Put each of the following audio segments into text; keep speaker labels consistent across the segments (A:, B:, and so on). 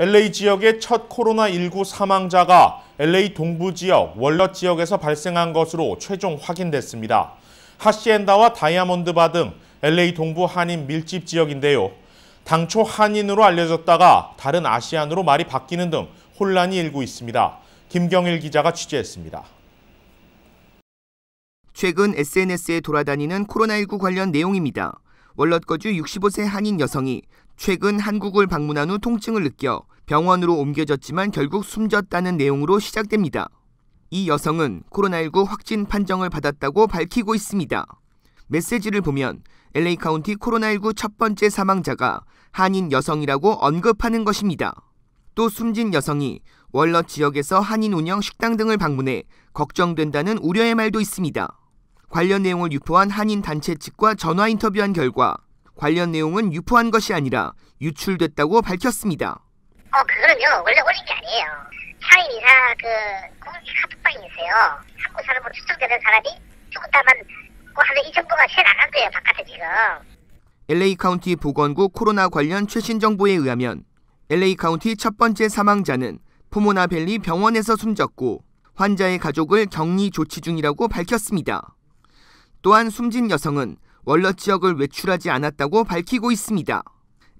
A: LA 지역의 첫 코로나19 사망자가 LA 동부 지역 월넛 지역에서 발생한 것으로 최종 확인됐습니다. 하시엔다와 다이아몬드 바등 LA 동부 한인 밀집 지역인데요. 당초 한인으로 알려졌다가 다른 아시안으로 말이 바뀌는 등 혼란이 일고 있습니다. 김경일 기자가 취재했습니다. 최근 SNS에 돌아다니는 코로나19
B: 관련 내용입니다. 월럿 거주 65세 한인 여성이 최근 한국을 방문한 후 통증을 느껴 병원으로 옮겨졌지만 결국 숨졌다는 내용으로 시작됩니다. 이 여성은 코로나19 확진 판정을 받았다고 밝히고 있습니다. 메시지를 보면 LA 카운티 코로나19 첫 번째 사망자가 한인 여성이라고 언급하는 것입니다. 또 숨진 여성이 월러 지역에서 한인 운영 식당 등을 방문해 걱정된다는 우려의 말도 있습니다. 관련 내용을 유포한 한인 단체 측과 전화 인터뷰한 결과 관련 내용은 유포한 것이 아니라 유출됐다고 밝혔습니다.
A: 어, 그거는요. 원래 올린 게 아니에요. 사인 이사 그 공식 카톡방이 있어요. 한국 사람으로 추정되는 사람이 죽었다만 뭐 하는 이 정보가 새 나간 거요 바깥에 지금.
B: LA 카운티 보건국 코로나 관련 최신 정보에 의하면 LA 카운티 첫 번째 사망자는 포모나밸리 병원에서 숨졌고 환자의 가족을 격리 조치 중이라고 밝혔습니다. 또한 숨진 여성은 원러 지역을 외출하지 않았다고 밝히고 있습니다.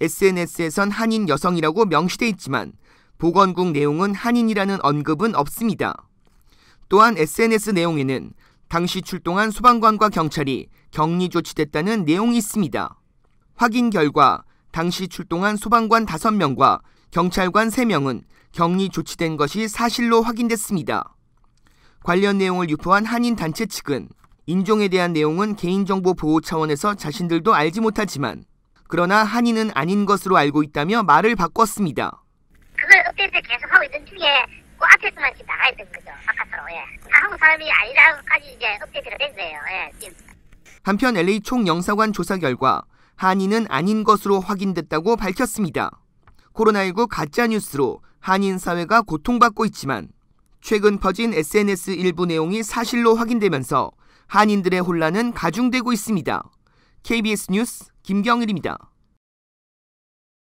B: SNS에선 한인 여성이라고 명시돼 있지만 보건국 내용은 한인이라는 언급은 없습니다. 또한 SNS 내용에는 당시 출동한 소방관과 경찰이 격리 조치됐다는 내용이 있습니다. 확인 결과 당시 출동한 소방관 5명과 경찰관 3명은 격리 조치된 것이 사실로 확인됐습니다. 관련 내용을 유포한 한인 단체 측은 인종에 대한 내용은 개인정보 보호 차원에서 자신들도 알지 못하지만 그러나 한인은 아닌 것으로 알고 있다며 말을 바꿨습니다.
A: 그걸 업데이트 계속하고 있는 중에 그 앞에서만 지금 나가 있는 거죠. 바깥으로. 예. 한국 사람이 아니라고까지 이제 업데이트가 된 거예요. 예, 지금.
B: 한편 LA 총영사관 조사 결과 한인은 아닌 것으로 확인됐다고 밝혔습니다. 코로나19 가짜뉴스로 한인 사회가 고통받고 있지만 최근 퍼진 SNS 일부 내용이 사실로 확인되면서 한인들의 혼란은 가중되고 있습니다. KBS 뉴스 김경일입니다.